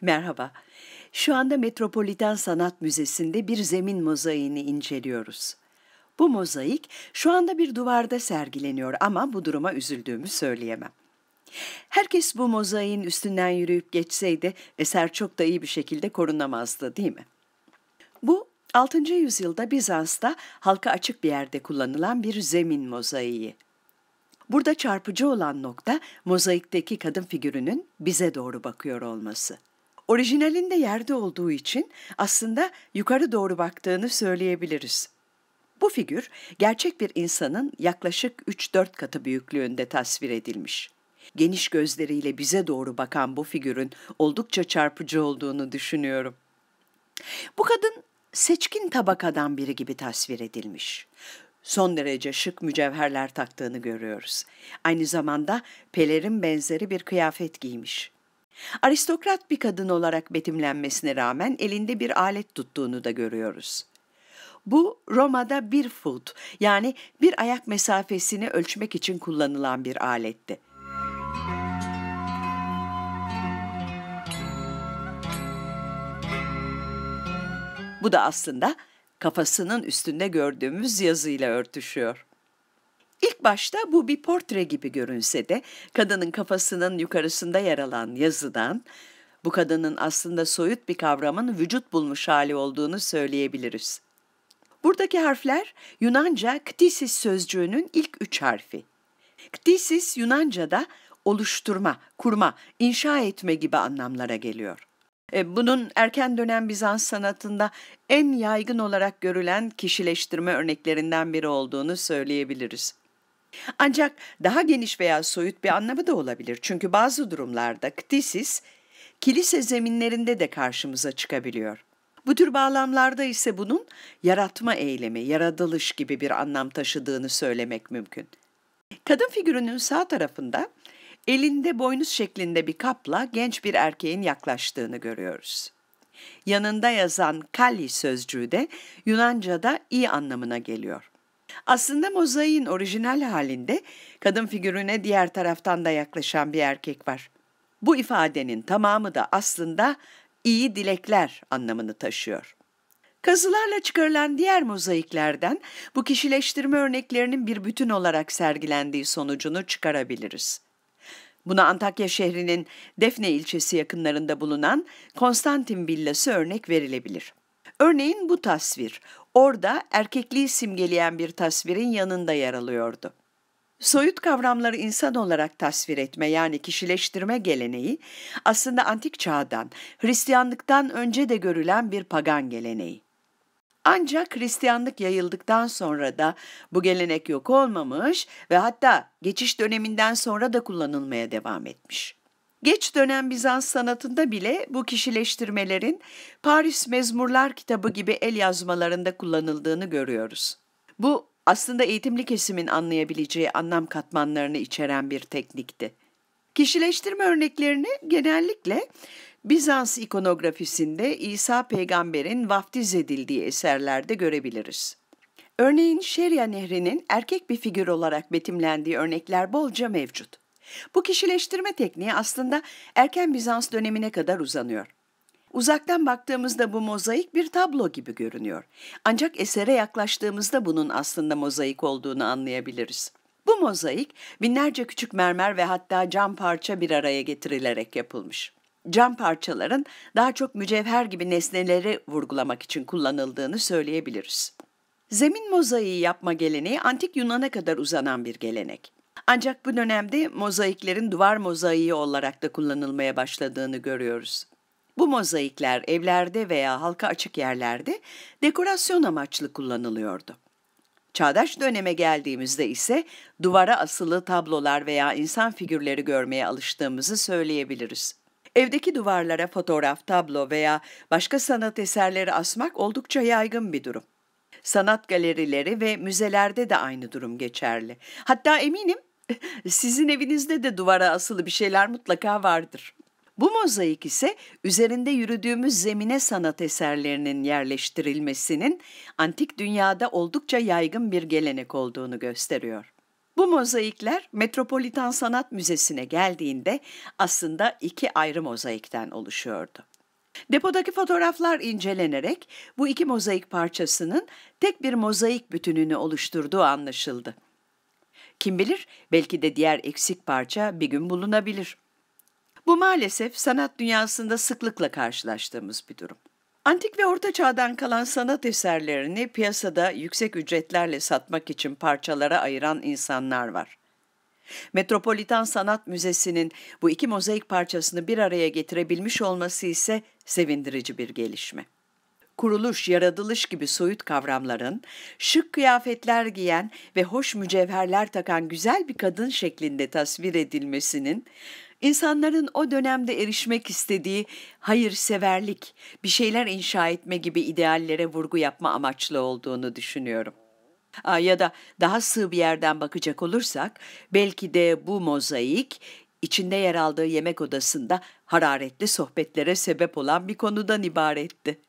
Merhaba. Şu anda Metropolitan Sanat Müzesi'nde bir zemin mozaiğini inceliyoruz. Bu mozaik şu anda bir duvarda sergileniyor ama bu duruma üzüldüğümü söyleyemem. Herkes bu mozaiğin üstünden yürüyüp geçseydi eser çok da iyi bir şekilde korunamazdı değil mi? Bu 6. yüzyılda Bizans'ta halka açık bir yerde kullanılan bir zemin mozaiği. Burada çarpıcı olan nokta mozaikteki kadın figürünün bize doğru bakıyor olması orijinalinde yerde olduğu için aslında yukarı doğru baktığını söyleyebiliriz. Bu figür gerçek bir insanın yaklaşık 3-4 katı büyüklüğünde tasvir edilmiş. Geniş gözleriyle bize doğru bakan bu figürün oldukça çarpıcı olduğunu düşünüyorum. Bu kadın seçkin tabakadan biri gibi tasvir edilmiş. Son derece şık mücevherler taktığını görüyoruz. Aynı zamanda pelerin benzeri bir kıyafet giymiş. Aristokrat bir kadın olarak betimlenmesine rağmen elinde bir alet tuttuğunu da görüyoruz. Bu Roma'da bir foot, yani bir ayak mesafesini ölçmek için kullanılan bir aletti. Bu da aslında kafasının üstünde gördüğümüz yazıyla örtüşüyor. İlk başta bu bir portre gibi görünse de kadının kafasının yukarısında yer alan yazıdan bu kadının aslında soyut bir kavramın vücut bulmuş hali olduğunu söyleyebiliriz. Buradaki harfler Yunanca ktisis sözcüğünün ilk üç harfi. Ktisis Yunanca'da oluşturma, kurma, inşa etme gibi anlamlara geliyor. E, bunun erken dönem Bizans sanatında en yaygın olarak görülen kişileştirme örneklerinden biri olduğunu söyleyebiliriz. Ancak daha geniş veya soyut bir anlamı da olabilir. Çünkü bazı durumlarda ktisis kilise zeminlerinde de karşımıza çıkabiliyor. Bu tür bağlamlarda ise bunun yaratma eylemi, yaratılış gibi bir anlam taşıdığını söylemek mümkün. Kadın figürünün sağ tarafında elinde boynuz şeklinde bir kapla genç bir erkeğin yaklaştığını görüyoruz. Yanında yazan kalli sözcüğü de Yunanca'da iyi anlamına geliyor. Aslında mozaiğin orijinal halinde kadın figürüne diğer taraftan da yaklaşan bir erkek var. Bu ifadenin tamamı da aslında iyi dilekler anlamını taşıyor. Kazılarla çıkarılan diğer mozaiklerden bu kişileştirme örneklerinin bir bütün olarak sergilendiği sonucunu çıkarabiliriz. Buna Antakya şehrinin Defne ilçesi yakınlarında bulunan Konstantin Villası örnek verilebilir. Örneğin bu tasvir orada erkekliği simgeleyen bir tasvirin yanında yer alıyordu. Soyut kavramları insan olarak tasvir etme yani kişileştirme geleneği aslında antik çağdan, Hristiyanlıktan önce de görülen bir pagan geleneği. Ancak Hristiyanlık yayıldıktan sonra da bu gelenek yok olmamış ve hatta geçiş döneminden sonra da kullanılmaya devam etmiş. Geç dönem Bizans sanatında bile bu kişileştirmelerin Paris Mezmurlar kitabı gibi el yazmalarında kullanıldığını görüyoruz. Bu aslında eğitimli kesimin anlayabileceği anlam katmanlarını içeren bir teknikti. Kişileştirme örneklerini genellikle Bizans ikonografisinde İsa peygamberin vaftiz edildiği eserlerde görebiliriz. Örneğin Şeria Nehri'nin erkek bir figür olarak betimlendiği örnekler bolca mevcut. Bu kişileştirme tekniği aslında erken Bizans dönemine kadar uzanıyor. Uzaktan baktığımızda bu mozaik bir tablo gibi görünüyor. Ancak esere yaklaştığımızda bunun aslında mozaik olduğunu anlayabiliriz. Bu mozaik binlerce küçük mermer ve hatta cam parça bir araya getirilerek yapılmış. Cam parçaların daha çok mücevher gibi nesneleri vurgulamak için kullanıldığını söyleyebiliriz. Zemin mozaiği yapma geleneği antik Yunan'a kadar uzanan bir gelenek. Ancak bu dönemde mozaiklerin duvar mozaiği olarak da kullanılmaya başladığını görüyoruz. Bu mozaikler evlerde veya halka açık yerlerde dekorasyon amaçlı kullanılıyordu. Çağdaş döneme geldiğimizde ise duvara asılı tablolar veya insan figürleri görmeye alıştığımızı söyleyebiliriz. Evdeki duvarlara fotoğraf, tablo veya başka sanat eserleri asmak oldukça yaygın bir durum. Sanat galerileri ve müzelerde de aynı durum geçerli. Hatta eminim sizin evinizde de duvara asılı bir şeyler mutlaka vardır. Bu mozaik ise üzerinde yürüdüğümüz zemine sanat eserlerinin yerleştirilmesinin antik dünyada oldukça yaygın bir gelenek olduğunu gösteriyor. Bu mozaikler Metropolitan Sanat Müzesi'ne geldiğinde aslında iki ayrı mozaikten oluşuyordu. Depodaki fotoğraflar incelenerek bu iki mozaik parçasının tek bir mozaik bütününü oluşturduğu anlaşıldı. Kim bilir belki de diğer eksik parça bir gün bulunabilir. Bu maalesef sanat dünyasında sıklıkla karşılaştığımız bir durum. Antik ve Orta Çağ'dan kalan sanat eserlerini piyasada yüksek ücretlerle satmak için parçalara ayıran insanlar var. Metropolitan Sanat Müzesi'nin bu iki mozaik parçasını bir araya getirebilmiş olması ise sevindirici bir gelişme kuruluş, yaratılış gibi soyut kavramların şık kıyafetler giyen ve hoş mücevherler takan güzel bir kadın şeklinde tasvir edilmesinin insanların o dönemde erişmek istediği hayırseverlik, bir şeyler inşa etme gibi ideallere vurgu yapma amaçlı olduğunu düşünüyorum. Ya da daha sığ bir yerden bakacak olursak belki de bu mozaik içinde yer aldığı yemek odasında hararetli sohbetlere sebep olan bir konudan ibaretti.